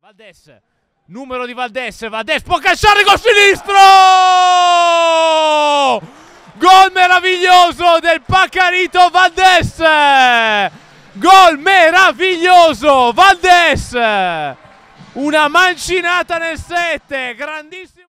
Valdes, numero di Valdes, Valdes può calciare col sinistro! Gol meraviglioso del Paccarito Valdes! Gol meraviglioso Valdes! Una mancinata nel 7, grandissimo!